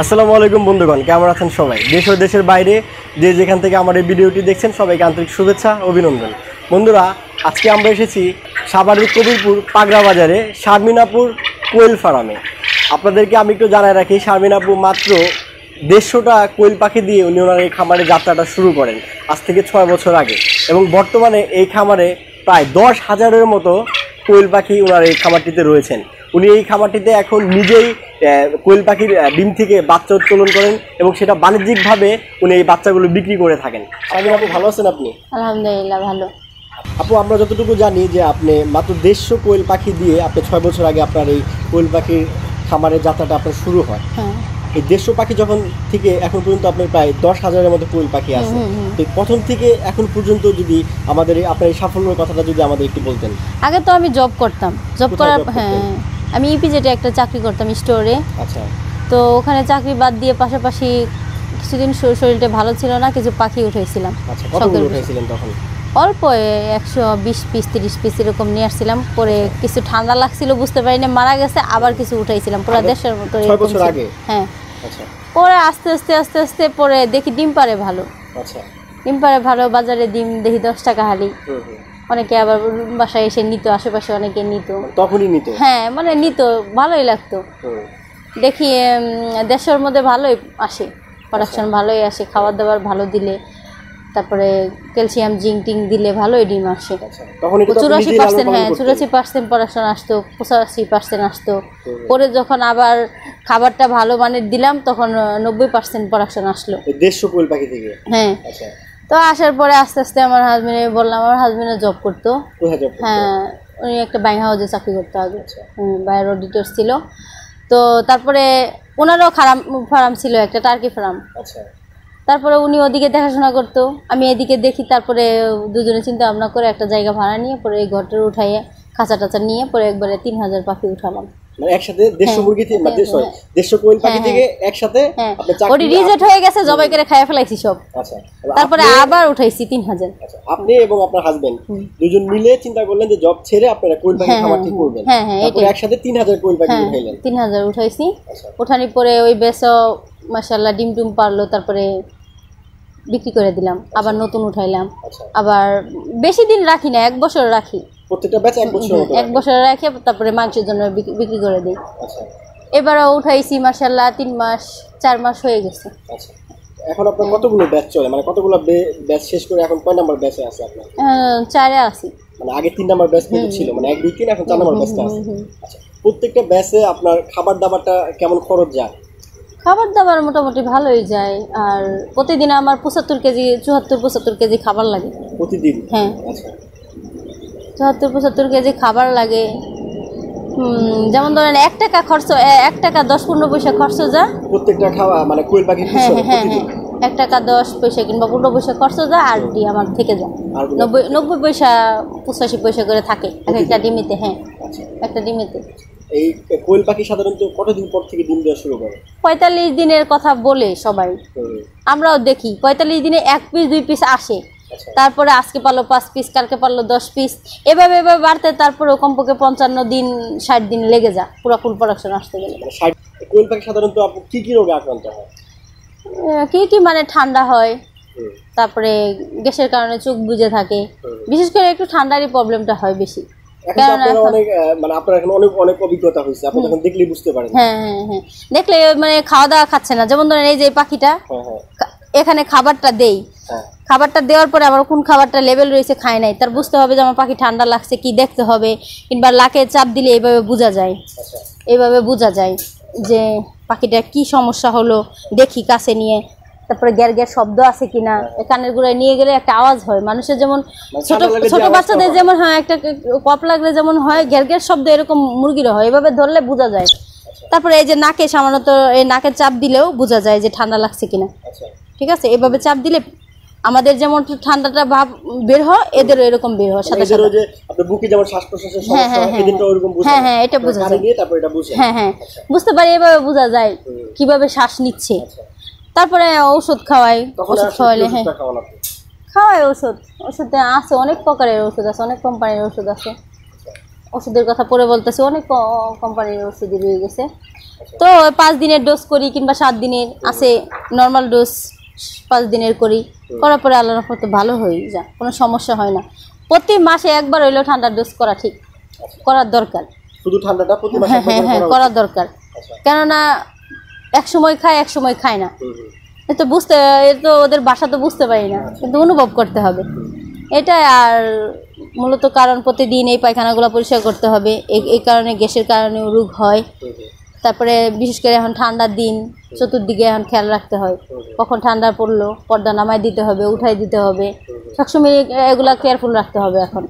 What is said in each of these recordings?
আসসালামু আলাইকুম বন্ধুগণ কেমন আছেন সবাই দেশ ও দেশের বাইরে যে যেখান থেকে আমার এই ভিডিওটি দেখছেন সবাইকে আন্তরিক শুভেচ্ছা অভিনন্দন বন্ধুরা আজকে আমরা এসেছি সাভারের কবিরপুর পাগড়া বাজারে শারমিনাপুর কোয়েল ফার্মে আপনাদেরকে আমি একটু জানায় রাখি শারমিনাপুর মাত্র দেড়শোটা কোয়েল পাখি দিয়ে উনি ওনার এই খামারে যাত্রাটা শুরু করেন আজ থেকে ছয় বছর আগে এবং বর্তমানে এই খামারে প্রায় দশ হাজারের মতো কোয়েল পাখি ওনার এই খামারটিতে রয়েছেন উনি এই খামারটিতে এখন নিজেই কোয়েল পাখির ডিম থেকে বাচ্চা উত্তোলন করেন এবং সেটা বাণিজ্যিকভাবে উনি এই বাচ্চাগুলো বিক্রি করে থাকেন আপনি আপু ভালো আছেন আপনি আলহামদুলিল্লাহ ভালো আপু আমরা যতটুকু জানি যে আপনি মাত্র দেড়শো কোয়েল পাখি দিয়ে আপনি ছয় বছর আগে আপনার এই কোয়েল পাখির খামারের যাত্রাটা আপনার শুরু হয় হ্যাঁ। এই দেড়শো পাখি যখন থেকে এখন পর্যন্ত আপনার প্রায় দশ হাজারের মতো কোয়েল পাখি আছে তো প্রথম থেকে এখন পর্যন্ত যদি আমাদের আপনার এই সাফল্যের কথাটা যদি আমাদের একটু বলতেন আগে তো আমি জব করতাম জব করার হ্যাঁ আমি ইপিজেটে e একটা চাকরি করতাম স্টোরে আচ্ছা তো ওখানে চাকরি বাদ দিয়ে পাশাপাশি কিছুদিন শরীরটা ভালো ছিল না কিছু পাখি উঠেছিলাম আচ্ছা, অল্প একশো বিশ পিস তিরিশ পিস এরকম নিয়ে আসছিলাম পরে আচ্ছা। কিছু ঠান্ডা লাগছিল বুঝতে পারিনি মারা গেছে আবার কিছু উঠাইছিলাম পুরো দেশের মতো হ্যাঁ আচ্ছা। পরে আস্তে আস্তে আস্তে আস্তে পরে দেখি ডিম পারে ভালো ডিম পারে ভালো বাজারে ডিম দেখি দশ টাকা হালি অনেকে আবার বাসায় এসে নিত আশেপাশে অনেকে নিত তখনই নিত হ্যাঁ মানে নিত ভালোই লাগতো দেখি দেশের মধ্যে ভালোই আসে প্রোডাকশন আচ্ছা। ভালোই আসে খাবার দাবার ভালো দিলে তারপরে ক্যালসিয়াম জিঙ্ক টিং দিলে ভালোই ডিম আসে আচ্ছা, চুরাশি পার্সেন্ট হ্যাঁ চুরাশি পার্সেন্ট প্রোডাকশন আসতো পঁচাশি পার্সেন্ট আসতো পরে যখন আবার খাবারটা ভালো মানের দিলাম তখন নব্বই পার্সেন্ট প্রোডাকশন আসলো দেড়শো কোয়েল পাখি থেকে হ্যাঁ আচ্ছা। তো আসার পরে আস্তে আস্তে আমার হাজবেন্ডে বললাম আমার হাজবেন্ডে জব করতো হ্যাঁ উনি একটা বাইং হাউসে চাকরি করতে হবে আচ্ছা। বাইরের অডিটর ছিল তো তারপরে ওনারও খারাপ ফার্ম ছিল একটা টার্কি ফার্ম আচ্ছা। তারপরে উনি ওদিকে দেখাশোনা করতো আমি এদিকে দেখি তারপরে দুজনে চিন্তা ভাবনা করে একটা জায়গা ভাড়া নিয়ে পরে এই ঘরটার উঠাইয়ে খাঁচা টাচা নিয়ে পরে একবারে তিন হাজার পাখি উঠালাম মানে একসাথে হ্যাঁ, হ্যাঁ, হ্যাঁ। ওটি হয়ে গেছে জবাই করে ফেলাইছি সব আচ্ছা, আচ্ছা। তারপরে আবার উঠাইছি আচ্ছা, আপনি আপনার হাজবেন্ড দুজন মিলে চিন্তা জব ছেড়ে উঠাইছি পরে ওই ডিম টুম পারলো তারপরে বিক্রি করে দিলাম আবার নতুন উঠাইলাম আবার বেশি দিন রাখি না এক বছর রাখি প্রত্যেকটা ব্যাচ এক বছর এক বছর রেখে তারপরে মাংসের জন্য বিক্রি করে দিই আচ্ছা। এবারও উঠাইছি মাসাল্লাহ তিন মাস চার মাস হয়ে গেছে আচ্ছা। এখন আপনার কতগুলো ব্যাচ চলে মানে কতগুলো ব্যাচ শেষ করে এখন কয় নাম্বার ব্যাচে আছে আপনার চারে আছি মানে আগে তিন নাম্বার ব্যাচ কিন্তু ছিল মানে এক বিক্রি এখন চার নাম্বার ব্যাচটা আছে আচ্ছা প্রত্যেকটা ব্যাচে আপনার খাবার দাবারটা কেমন খরচ যায় খাবার দাবার মোটামুটি ভালোই যায় আর প্রতিদিন আমার পঁচাত্তর কেজি চুয়াত্তর পঁচাত্তর কেজি খাবার লাগে প্রতিদিন হ্যাঁ আচ্ছা সত্তর পঁচাত্তর কেজি খাবার লাগে যেমন ধরেন এক টাকা খরচ এক টাকা দশ পনেরো পয়সা খরচ যা প্রত্যেকটা খাওয়া মানে কোয়েল পাখি হ্যাঁ, হ্যাঁ হ্যাঁ হ্যাঁ এক টাকা দশ পয়সা কিংবা পনেরো পয়সা খরচ যা আর ডি আমার থেকে যায় নব্বই নব্বই পয়সা পঁচাশি পয়সা করে থাকে এক একটা ডিমিতে হ্যাঁ আচ্ছা। একটা ডিমিতে এই কোয়েল পাখি সাধারণত কতদিন পর থেকে ডিম দেওয়া শুরু করে পঁয়তাল্লিশ দিনের কথা বলে সবাই আমরাও দেখি পঁয়তাল্লিশ দিনে এক পিস দুই পিস আসে আচ্ছা। তারপরে আজকে পারলো পাঁচ পিস কালকে পারলো দশ পিস এভাবে এভাবে বাড়তে তারপরে কমপক্ষে পঞ্চান্ন দিন ষাট দিন লেগে যা পুরো কুল প্রোডাকশন আসতে গেলে মানে সাধারণত কি কি রোগে আক্রান্ত হয় কি কি মানে ঠান্ডা হয় তারপরে গ্যাসের কারণে চোখ বুঝে থাকে বিশেষ করে একটু ঠান্ডারই প্রবলেমটা হয় বেশি দেখলে মানে খাওয়া দাওয়া খাচ্ছে না যেমন ধরেন এই যে পাখিটা হ্যাঁ, হ্যাঁ। এখানে খাবারটা দেই হ্যাঁ। খাবারটা দেওয়ার পরে আমার কোন খাবারটা লেভেল রয়েছে খায় নাই তার বুঝতে হবে যে আমার পাখি ঠান্ডা লাগছে কি দেখতে হবে কিংবা লাকে চাপ দিলে এইভাবে বোঝা যায় আচ্ছা। এইভাবে বোঝা যায় যে পাখিটার কি সমস্যা হলো দেখি কাছে নিয়ে তারপরে গ্যার গ্যার শব্দ আছে কিনা হ্যাঁ। কানের গুড়ায় নিয়ে গেলে একটা আওয়াজ হয় মানুষের যেমন মানে ছোট ছোট বাচ্চাদের যেমন হয় একটা কপ লাগলে যেমন হয় গ্যার গ্যার শব্দ এরকম মুরগির হয় এভাবে ধরলে বোঝা যায় আচ্ছা। তারপরে এই যে নাকে সামান্য এই নাকের চাপ দিলেও বোঝা যায় যে ঠান্ডা লাগছে কিনা আচ্ছা। ঠিক আছে এভাবে চাপ দিলে আমাদের যেমন ঠান্ডাটা ভাব বের হয় এদের এরকম বের হয় সাথে সাথে বুকে যেমন হ্যাঁ, সমস্যা হয় এদের তো হ্যাঁ হ্যাঁ, হ্যাঁ, হ্যাঁ এটা বোঝা যায় হ্যাঁ হ্যাঁ বুঝতে পারি এভাবে বোঝা যায় কিভাবে শ্বাস নিচ্ছে আচ্ছা। তারপরে ঔষধ খাওয়াই ওষুধ খাওয়ালে হ্যাঁ খাওয়াই ওষুধ ওষুধে আছে অনেক প্রকারের ওষুধ আছে অনেক কোম্পানির ওষুধ আছে ওষুধের আচ্ছা। কথা পরে বলতেছে অনেক কোম্পানির ওষুধ রয়ে গেছে আচ্ছা। তো পাঁচ দিনের ডোজ করি কিংবা সাত দিনের আছে নর্মাল ডোজ পাঁচ দিনের করি করার পরে আল্লাহ রহমতে ভালো হয়ে যা কোনো সমস্যা হয় না প্রতি মাসে একবার হইলেও ঠান্ডা ডোজ করা ঠিক করার দরকার শুধু ঠান্ডাটা প্রতি মাসে হ্যাঁ হ্যাঁ হ্যাঁ করার দরকার আচ্ছা। কেননা এক সময় খায় এক সময় খায় না এ তো বুঝতে এ তো ওদের বাসা তো বুঝতে পারি না আচ্ছা। কিন্তু অনুভব করতে হবে এটা আর মূলত কারণ প্রতিদিন এই পায়খানাগুলো পরিষ্কার করতে হবে এই কারণে গ্যাসের কারণে রোগ হয় তারপরে বিশেষ করে এখন ঠান্ডার দিন চতুর্দিকে এখন খেয়াল রাখতে হয় কখন ঠান্ডা পড়লো পর্দা নামাই দিতে হবে উঠাই দিতে হবে সবসময় এগুলা কেয়ারফুল রাখতে হবে এখন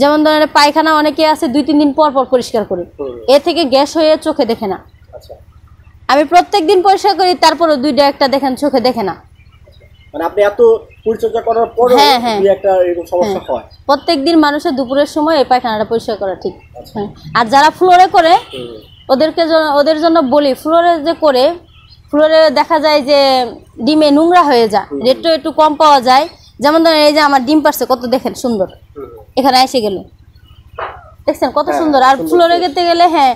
যেমন ধরেন পায়খানা অনেকে আছে দুই তিন দিন পর পর পরিষ্কার করি এ থেকে গ্যাস হয়ে চোখে দেখে না আচ্ছা। আমি প্রত্যেক দিন পরিষ্কার করি তারপরে দুইটা একটা দেখেন চোখে দেখে না মানে হ্যাঁ, হ্যাঁ। হ্যাঁ। প্রত্যেক দিন মানুষের দুপুরের সময় এই পায়খানাটা পরিষ্কার করা ঠিক আচ্ছা। আর যারা ফ্লোরে করে ওদেরকে ওদের জন্য বলি ফ্লোরে যে করে ফ্লোরে দেখা যায় যে ডিমে নোংরা হয়ে যায় রেটটা একটু কম পাওয়া যায় যেমন ধরেন এই যে আমার ডিম পারছে কত দেখেন সুন্দর এখানে এসে গেল দেখছেন কত হ্যাঁ, সুন্দর আর ফ্লোরে গেতে গেলে হ্যাঁ,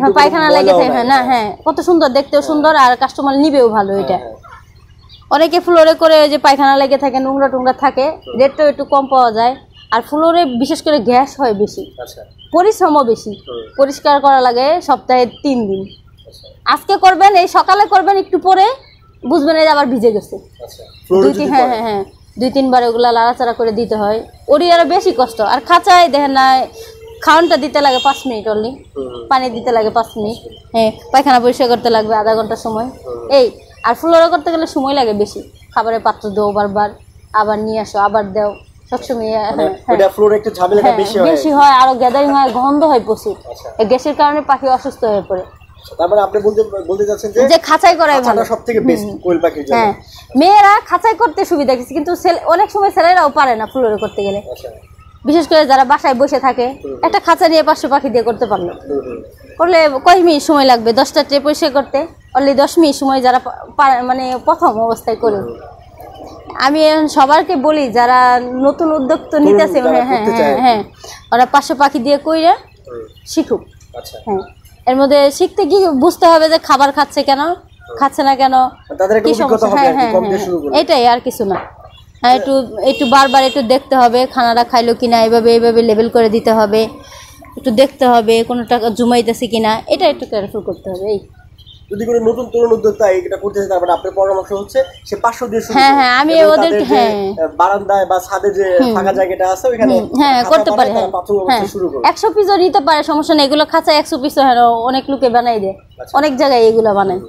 হ্যাঁ পায়খানা লাগে হ্যাঁ না হ্যাঁ কত সুন্দর দেখতেও হ্যাঁ। সুন্দর আর কাস্টমার নিবেও ভালো এটা অনেকে ফ্লোরে করে যে পায়খানা লেগে থাকে নোংরা টুংরা থাকে রেটটাও একটু কম পাওয়া যায় আর ফ্লোরে বিশেষ করে গ্যাস হয় বেশি আচ্ছা। পরিশ্রমও বেশি পরিষ্কার করা লাগে সপ্তাহে তিন দিন আচ্ছা। আজকে করবেন এই সকালে করবেন একটু পরে বুঝবেন এই আবার ভিজে গেছে আচ্ছা। দুই তিন হ্যাঁ হ্যাঁ হ্যাঁ দুই তিনবার ওগুলা লাড়াচাড়া করে দিতে হয় ওরই আরও বেশি কষ্ট আর খাঁচায় দেখেন না খাওয়ানটা দিতে লাগে পাঁচ মিনিট অনলি পানি দিতে লাগে পাঁচ মিনিট হ্যাঁ পায়খানা পরিষ্কার করতে লাগবে আধা ঘন্টা সময় এই আর ফ্লোরা করতে গেলে সময় লাগে বেশি খাবারের পাত্র দেও বারবার আবার নিয়ে আসো আবার দেও খাঁচাই করাই হ্যাঁ। মেয়েরা খাঁচাই করতে সুবিধা কিছু কিন্তু অনেক সময় ছেলেরাও পারে না ফ্লোরে করতে গেলে আচ্ছা। বিশেষ করে যারা বাসায় বসে থাকে একটা খাঁচা নিয়ে পাঁচশো পাখি দিয়ে করতে পারলো করলে কয় মিনিট সময় লাগবে দশটা ট্রে পরিষ্কার করতে অনলি দশ মিনিট সময় যারা মানে প্রথম অবস্থায় করে আমি সবারকে বলি যারা নতুন উদ্যোক্তা নিতেছে হ্যাঁ হ্যাঁ হ্যাঁ, হ্যাঁ ওরা পাশে পাখি দিয়ে কইরা শিখুক আচ্ছা। হ্যাঁ এর মধ্যে শিখতে গিয়ে বুঝতে হবে যে খাবার খাচ্ছে কেন খাচ্ছে না কেন কি সমস্যা হ্যাঁ হ্যাঁ, হ্যাঁ, হ্যাঁ এটাই আর কিছু না হ্যাঁ একটু একটু বারবার একটু দেখতে হবে খানাটা খাইলো কিনা এইভাবে এইভাবে লেবেল করে দিতে হবে একটু দেখতে হবে কোনো জমাইতেছে জুমাইতেছে কিনা এটা একটু কেয়ারফুল করতে হবে এই যদি কোনো নতুন তরুণ উদ্যোক্তা এটা করতে চায় আপনার পরামর্শ হচ্ছে সে পাঁচশো দিয়ে শুরু হ্যাঁ হ্যাঁ আমি ওদের হ্যাঁ বারান্দায় বা ছাদে যে ফাঁকা জায়গাটা আছে হ্যাঁ করতে পারে হ্যাঁ।, হ্যাঁ শুরু একশো পিসও নিতে পারে সমস্যা নেই এগুলো খাঁচা একশো পিসও হ্যাঁ অনেক লোকে বানাই দেয় আচ্ছা, আচ্ছা। অনেক জায়গায় এগুলো বানায়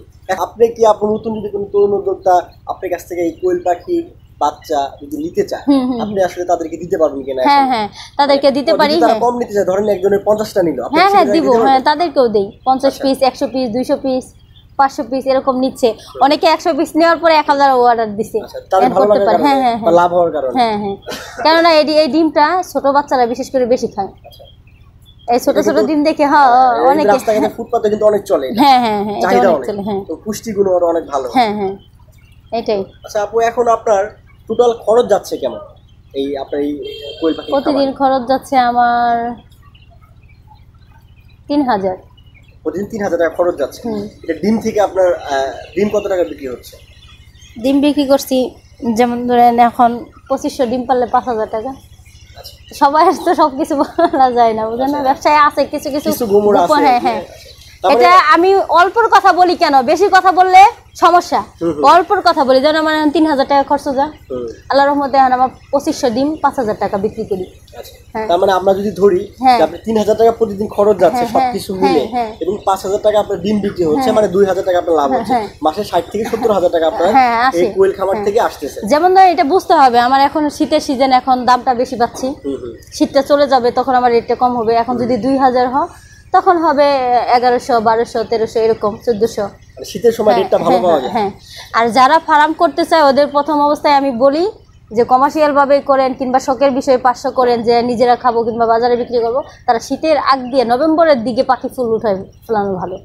আপনি কি আপনার নতুন যদি কোনো তরুণ উদ্যোক্তা আপনার কাছ থেকে এই কোয়েল পাখি বাচ্চা যদি নিতে চায় আপনি আসলে তাদেরকে দিতে পারবেন কিনা হ্যাঁ হ্যাঁ তাদেরকে মানে দিতে পারি হ্যাঁ কম নিতে চায় ধরেন একজনের 50টা নিল হ্যাঁ হ্যাঁ দিব হ্যাঁ তাদেরকেও দেই 50 পিস 100 পিস 200 পিস পাঁচশো পিস এরকম নিচ্ছে অনেকে একশো পিস নেওয়ার পরে এক হাজার অর্ডার আচ্ছা, দিচ্ছে হ্যাঁ হ্যাঁ হ্যাঁ।, হ্যাঁ হ্যাঁ কেননা এই এই ডিমটা ছোট বাচ্চারা বিশেষ করে বেশি খায় আচ্ছা। এই ছোট ছোট ডিম দেখে হ্যাঁ, চলে হ্যাঁ হ্যাঁ হ্যাঁ পুষ্টিগুলো অনেক ভালো হ্যাঁ হ্যাঁ এটাই আচ্ছা, এখন আপনার খরচ যাচ্ছে কেমন এই প্রতিদিন খরচ যাচ্ছে আমার তিন হাজার প্রতিদিন তিন হাজার টাকা খরচ যাচ্ছে এটা ডিম থেকে আপনার ডিম কত টাকা বিক্রি হচ্ছে ডিম বিক্রি করছি যেমন ধরেন এখন পঁচিশশো ডিম পারলে পাঁচ হাজার টাকা আচ্ছা। সবাই তো সব কিছু বলা যায় না বুঝলেন আচ্ছা। ব্যবসায় আছে কিছু কিছু হ্যাঁ হ্যাঁ আচ্ছা। এটা আমি অল্পর কথা বলি কেন বেশি কথা বললে সমস্যা অল্পর কথা বলি যেন মানে তিন হাজার টাকা খরচ যা আল্লাহ রহমতে এখন আমার পঁচিশশো দিন পাঁচ হাজার টাকা বিক্রি করি আচ্ছা। হ্যাঁ। তার মানে আমরা যদি ধরি হ্যাঁ। তিন হাজার টাকা প্রতিদিন খরচ যাচ্ছে হ্যাঁ, সবকিছু মিলে এবং পাঁচ হাজার টাকা আপনার ডিম বিক্রি হচ্ছে মানে দুই হাজার টাকা আপনার লাভ হচ্ছে মাসে ষাট থেকে সত্তর হাজার টাকা আপনার এই কোয়েল খামার থেকে আসতেছে যেমন ধরো এটা বুঝতে হবে আমার এখন শীতের সিজন এখন দামটা বেশি পাচ্ছি শীতটা চলে যাবে তখন আমার রেটটা কম হবে এখন যদি দুই হাজার হয় তখন হবে এগারোশো বারোশো তেরোশো এরকম চোদ্দোশো মানে শীতের সময় রেটটা হ্যাঁ, ভালো হ্যাঁ, পাওয়া যায় হ্যাঁ, হ্যাঁ। আর যারা ফার্ম করতে চায় ওদের প্রথম অবস্থায় আমি বলি যে কমার্শিয়ালভাবে করেন কিংবা শখের বিষয়ে পাঁচশো করেন যে নিজেরা খাবো কিংবা বাজারে বিক্রি করবো তারা শীতের আগ দিয়ে নভেম্বরের দিকে পাখি ফুল উঠায় ফেলানো ভালো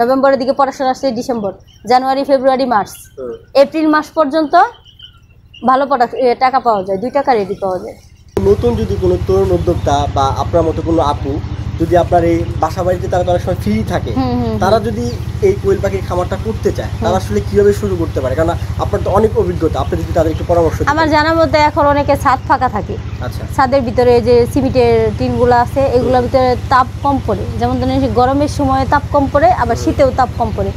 নভেম্বরের দিকে পড়াশোনা আসছে December January February March April মাস পর্যন্ত ভালো পড়া টাকা পাওয়া যায় দুই টাকা রেডি পাওয়া যায় নতুন যদি কোনো তরুণ উদ্যোক্তা বা আপনার মতো কোনো আপু যদি আপনার এই বাসা বাড়িতে তারা অনেক সময় ফ্রি থাকে তারা যদি এই কোয়েল পাখির খামারটা করতে চায় তারা আসলে কিভাবে শুরু করতে পারে কারণ আপনার তো অনেক অভিজ্ঞতা আপনি যদি তাদের একটু পরামর্শ আমার জানা মতে এখন অনেকে ছাদ ফাঁকা থাকে আচ্ছা ছাদের ভিতরে যে সিমেন্টের টিনগুলো আছে এগুলোর ভিতরে তাপ কম পড়ে যেমন ধরেন গরমের সময় তাপ কম পড়ে আবার শীতেও তাপ কম পড়ে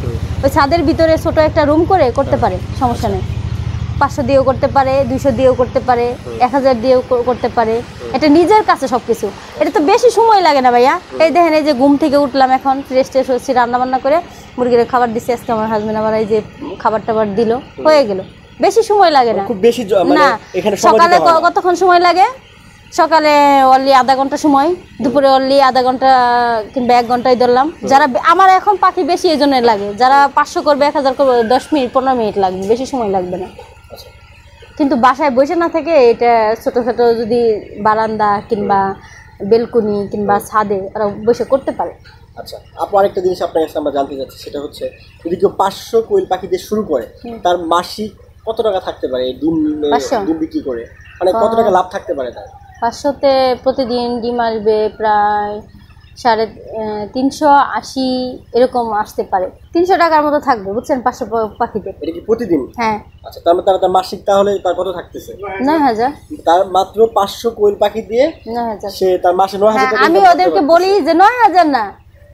ওই ছাদের ভিতরে ছোট একটা রুম করে করতে আচ্ছা। পারে সমস্যা আচ্ছা। নেই পাঁচশো দিয়েও করতে পারে দুইশো দিয়েও করতে পারে এক হাজার দিয়েও করতে পারে এটা নিজের কাছে সব কিছু এটা তো বেশি সময় লাগে না ভাইয়া এই দেখেন এই যে ঘুম থেকে উঠলাম এখন ফ্রেশ ট্রেশ হচ্ছি রান্নাবান্না করে মুরগির খাবার দিচ্ছি আজকে আমার হাজব্যান্ড আমার এই যে খাবার টাবার দিল হয়ে গেল বেশি সময় লাগে না মানে খুব বেশি মানে না সকালে কতক্ষণ সময় লাগে সকালে অলি আধা ঘন্টা সময় দুপুরে অলি আধা ঘন্টা কিংবা এক ঘন্টায় ধরলাম যারা আমার এখন পাখি বেশি এই লাগে যারা পাঁচশো করবে এক হাজার করবে দশ মিনিট পনেরো মিনিট লাগবে বেশি সময় লাগবে না কিন্তু বাসায় বসে না থেকে এটা ছোট ছোট যদি বারান্দা কিংবা বেলকুনি কিংবা ছাদে ওরা বসে করতে পারে আচ্ছা আপু আরেকটা জিনিস আপনার কাছে আমরা জানতে চাচ্ছি সেটা হচ্ছে যদি কেউ পাঁচশো কোয়েল পাখি দিয়ে শুরু করে তার মাসিক কত টাকা থাকতে পারে ডিম ডিম বিক্রি করে মানে কত টাকা লাভ থাকতে পারে তার পাঁচশোতে প্রতিদিন ডিম আসবে প্রায় সাড়ে তিনশো আশি এরকম আসতে পারে তিনশো টাকার মতো থাকবে বুঝছেন পাঁচশো পাখিতে এটা কি প্রতিদিন হ্যাঁ আচ্ছা তার মানে তার মাসিক তাহলে তার কত থাকতেছে নয় হাজার তার মাত্র পাঁচশো কোয়েল পাখি দিয়ে নয় হাজার সে তার মাসে নয় হাজার হ্যাঁ, আমি ওদেরকে বলি যে নয় হাজার না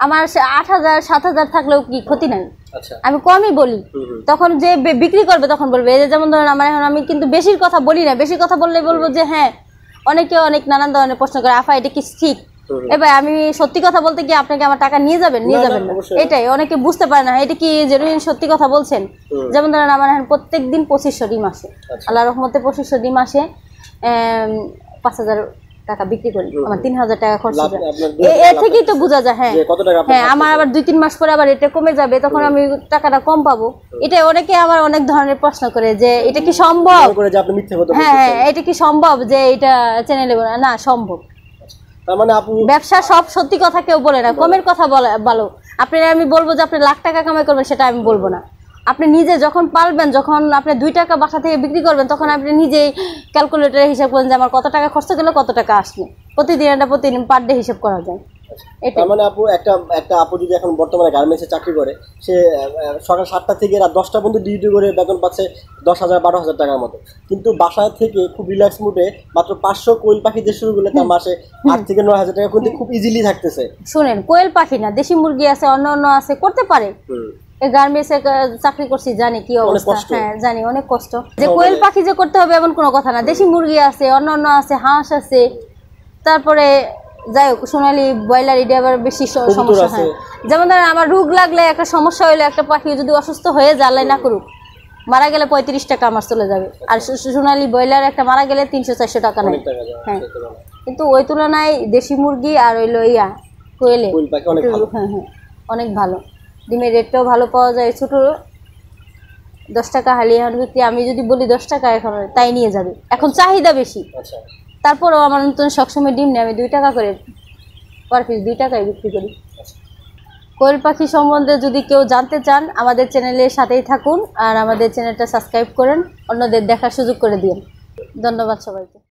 আমার আট হাজার সাত হাজার থাকলেও কি ক্ষতি নাই আচ্ছা। আমি কমই বলি তখন যে বিক্রি করবে তখন বলবে যেমন ধরেন আমার এখন আমি কিন্তু বেশির কথা বলি না বেশি কথা বললে বলবো যে হ্যাঁ অনেকে অনেক নানান ধরনের প্রশ্ন করে আফা এটা কি ঠিক এ আমি সত্যি কথা বলতে গিয়ে আপনাকে আমার টাকা নিয়ে যাবেন নিয়ে যাবেন এটাই অনেকে বুঝতে পারে না এটা কি জেরুইন সত্যি কথা বলছেন যেমন ধরেন আমার এখন প্রত্যেক দিন পঁচিশশো ডিম আসে আচ্ছা। আল্লাহ রহমতে পঁচিশশো ডিম আসে পাঁচ হাজার টাকা বিক্রি করি আমার তিন হাজার টাকা খরচ এর থেকেই তো বোঝা যায় হ্যাঁ হ্যাঁ আমার আবার দুই তিন মাস পরে আবার এটা কমে যাবে তখন আমি টাকাটা কম পাবো এটা অনেকে আবার অনেক ধরনের প্রশ্ন করে যে এটা কি সম্ভব হ্যাঁ হ্যাঁ এটা কি সম্ভব যে এটা চ্যানেলে না সম্ভব মানে ব্যবসা সব সত্যি কথা কেউ বলে না কমের কথা বলো আপনি আমি বলবো যে আপনি লাখ টাকা কামাই করবেন সেটা আমি বলবো না আপনি নিজে যখন পারবেন যখন আপনি দুই টাকা বাসা থেকে বিক্রি করবেন তখন আপনি নিজেই ক্যালকুলেটারে হিসাব করেন যে আমার কত টাকা খরচা গেলো কত টাকা আসবে প্রতিদিন একটা প্রতিদিন পার ডে হিসাব করা যায় তার মানে আপু একটা একটা আপু যদি এখন বর্তমানে গার্মেন্টসে চাকরি করে সে সকাল সাতটা থেকে রাত দশটা পর্যন্ত ডিউটি করে বেতন পাচ্ছে দশ হাজার বারো হাজার টাকার মতো কিন্তু বাসা থেকে খুব রিল্যাক্স মুডে মাত্র পাঁচশো কোয়েল পাখি শুরু করলে তার মাসে আট থেকে নয় হাজার টাকা কিন্তু খুব ইজিলি থাকতেছে শোনেন কোয়েল পাখি না দেশি মুরগি আছে অন্য অন্য আছে করতে পারে গার্মেন্টসে চাকরি করছি জানি কি অবস্থা হ্যাঁ জানি অনেক কষ্ট যে কোয়েল পাখি যে করতে হবে এমন কোনো কথা না দেশি মুরগি আছে অন্য অন্য আছে হাঁস আছে তারপরে যাই হোক সোনালি ব্রয়লার ইডে আবার বেশি সমস্যা হয় যেমন ধরেন আমার রোগ লাগলে একটা সমস্যা হইলে একটা পাখি যদি অসুস্থ হয়ে জ্বালাই না করুক মারা গেলে পঁয়ত্রিশ টাকা আমার চলে যাবে আর সোনালি ব্রয়লার একটা মারা গেলে তিনশো চারশো টাকা নেয় হ্যাঁ কিন্তু ওই তুলনায় দেশি মুরগি আর ওই লইয়া কোয়েলে হ্যাঁ হ্যাঁ অনেক ভালো ডিমের রেটটাও ভালো পাওয়া যায় ছোটো দশ টাকা হালিয়ে বিক্রি আমি যদি বলি দশ টাকা এখন তাই নিয়ে যাবে এখন চাহিদা বেশি আচ্ছা তারপরও আমার নতুন সবসময় ডিম নেই আমি দুই টাকা করে পার পিস দুই টাকায় বিক্রি করি কোয়েল পাখি সম্বন্ধে যদি কেউ জানতে চান আমাদের চ্যানেলের সাথেই থাকুন আর আমাদের চ্যানেলটা সাবস্ক্রাইব করেন অন্যদের দেখার সুযোগ করে দিন ধন্যবাদ সবাইকে